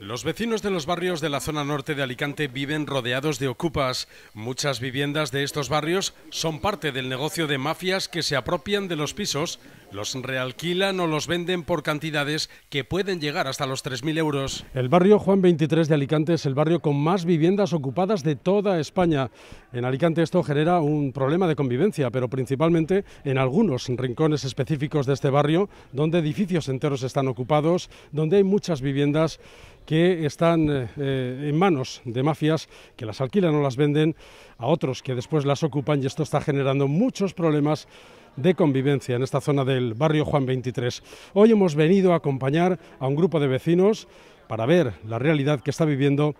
Los vecinos de los barrios de la zona norte de Alicante viven rodeados de ocupas. Muchas viviendas de estos barrios son parte del negocio de mafias que se apropian de los pisos, los realquilan o los venden por cantidades que pueden llegar hasta los 3.000 euros. El barrio Juan 23 de Alicante es el barrio con más viviendas ocupadas de toda España. En Alicante esto genera un problema de convivencia, pero principalmente en algunos rincones específicos de este barrio, donde edificios enteros están ocupados, donde hay muchas viviendas que están eh, eh, en manos de mafias que las alquilan o las venden a otros que después las ocupan y esto está generando muchos problemas de convivencia en esta zona del barrio Juan 23. Hoy hemos venido a acompañar a un grupo de vecinos para ver la realidad que está viviendo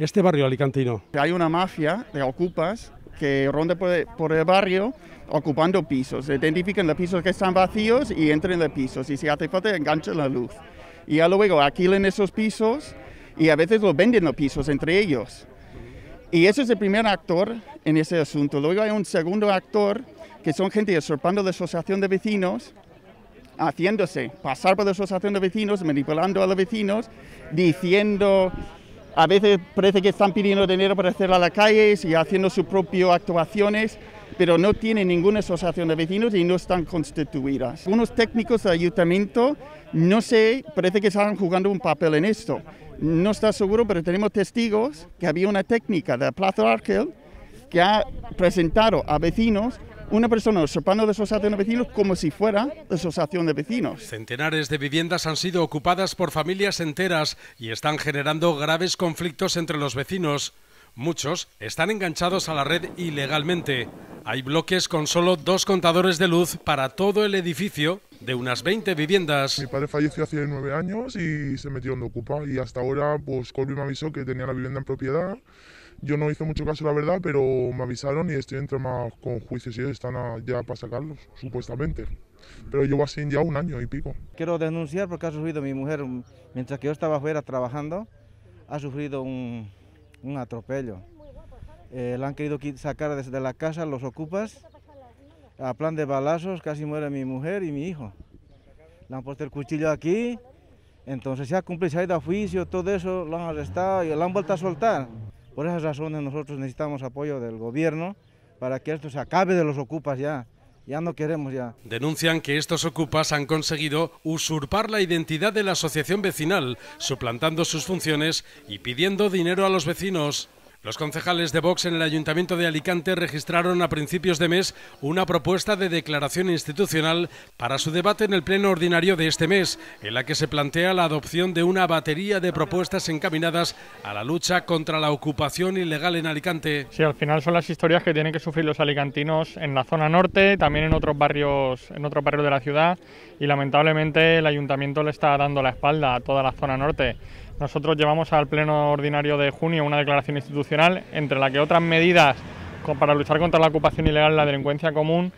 este barrio alicantino. Hay una mafia de ocupas que ronda por el barrio ocupando pisos. Identifican los pisos que están vacíos y entran en los pisos y si hace falta enganchan la luz y ya luego alquilan esos pisos y a veces los venden los pisos entre ellos. Y eso es el primer actor en ese asunto. Luego hay un segundo actor que son gente usurpando la asociación de vecinos, haciéndose pasar por la asociación de vecinos, manipulando a los vecinos, diciendo, a veces parece que están pidiendo dinero para hacer a la calle y haciendo sus propias actuaciones pero no tiene ninguna asociación de vecinos y no están constituidas. ...unos técnicos del ayuntamiento, no sé, parece que están jugando un papel en esto. No está seguro, pero tenemos testigos que había una técnica de Plaza Arkel que ha presentado a vecinos una persona usurpando de asociación de vecinos como si fuera asociación de vecinos. Centenares de viviendas han sido ocupadas por familias enteras y están generando graves conflictos entre los vecinos. Muchos están enganchados a la red ilegalmente. Hay bloques con solo dos contadores de luz para todo el edificio de unas 20 viviendas. Mi padre falleció hace nueve años y se metió en Ocupa y hasta ahora pues Colby me avisó que tenía la vivienda en propiedad. Yo no hice mucho caso la verdad, pero me avisaron y estoy entre más con juicios y están ya para sacarlos, supuestamente. Pero llevo así ya un año y pico. Quiero denunciar porque ha sufrido mi mujer, mientras que yo estaba fuera trabajando, ha sufrido un, un atropello. Eh, la han querido sacar desde la casa los ocupas, a plan de balazos, casi muere mi mujer y mi hijo. Le han puesto el cuchillo aquí, entonces ya cumple, se ha ido a juicio, todo eso, lo han arrestado y lo han vuelto a soltar. Por esas razones nosotros necesitamos apoyo del gobierno para que esto se acabe de los ocupas ya ya no queremos ya. Denuncian que estos ocupas han conseguido usurpar la identidad de la asociación vecinal, suplantando sus funciones y pidiendo dinero a los vecinos. Los concejales de Vox en el Ayuntamiento de Alicante registraron a principios de mes una propuesta de declaración institucional para su debate en el Pleno Ordinario de este mes, en la que se plantea la adopción de una batería de propuestas encaminadas a la lucha contra la ocupación ilegal en Alicante. Sí, al final son las historias que tienen que sufrir los alicantinos en la zona norte, también en otros barrios, en otro barrios de la ciudad, y lamentablemente el Ayuntamiento le está dando la espalda a toda la zona norte. Nosotros llevamos al Pleno Ordinario de junio una declaración institucional entre la que otras medidas para luchar contra la ocupación ilegal y la delincuencia común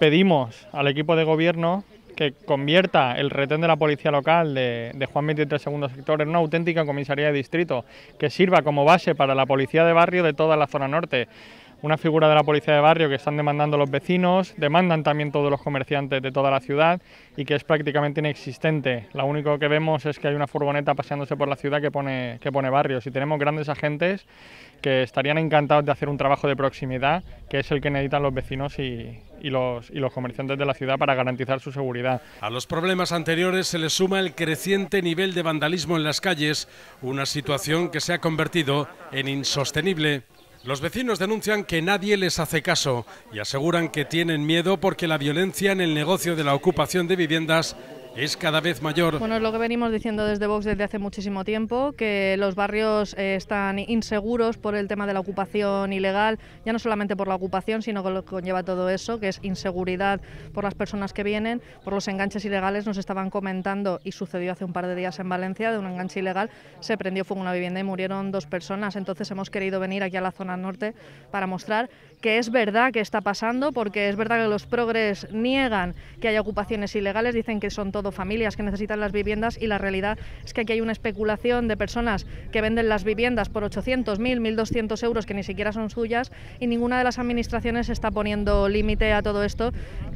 pedimos al equipo de gobierno que convierta el retén de la policía local de, Juan 23 Segundo Sector en una auténtica comisaría de distrito que sirva como base para la policía de barrio de toda la zona norte una figura de la policía de barrio que están demandando los vecinos, demandan también todos los comerciantes de toda la ciudad y que es prácticamente inexistente. Lo único que vemos es que hay una furgoneta paseándose por la ciudad que pone, que pone barrios y tenemos grandes agentes que estarían encantados de hacer un trabajo de proximidad, que es el que necesitan los vecinos y, y los, y los comerciantes de la ciudad para garantizar su seguridad. A los problemas anteriores se le suma el creciente nivel de vandalismo en las calles, una situación que se ha convertido en insostenible. Los vecinos denuncian que nadie les hace caso y aseguran que tienen miedo porque la violencia en el negocio de la ocupación de viviendas es cada vez mayor. Bueno, es lo que venimos diciendo desde Vox desde hace muchísimo tiempo, que los barrios eh, están inseguros por el tema de la ocupación ilegal, ya no solamente por la ocupación, sino con lo que conlleva todo eso, que es inseguridad por las personas que vienen, por los enganches ilegales. Nos estaban comentando, y sucedió hace un par de días en Valencia, de un enganche ilegal, se prendió fuego una vivienda y murieron dos personas. Entonces hemos querido venir aquí a la zona norte para mostrar que es verdad que está pasando, porque es verdad que los progres niegan que haya ocupaciones ilegales, dicen que son todos familias que necesitan las viviendas y la realidad es que aquí hay una especulación de personas que venden las viviendas por 800, 1.000, 1.200 euros que ni siquiera son suyas y ninguna de las administraciones está poniendo límite a todo esto,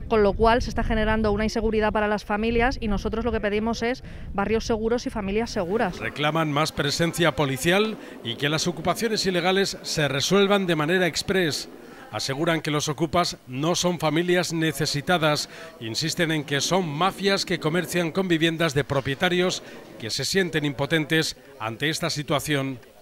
con lo cual se está generando una inseguridad para las familias y nosotros lo que pedimos es barrios seguros y familias seguras. Reclaman más presencia policial y que las ocupaciones ilegales se resuelvan de manera express aseguran que los ocupas no son familias necesitadas, insisten en que son mafias que comercian con viviendas de propietarios que se sienten impotentes ante esta situación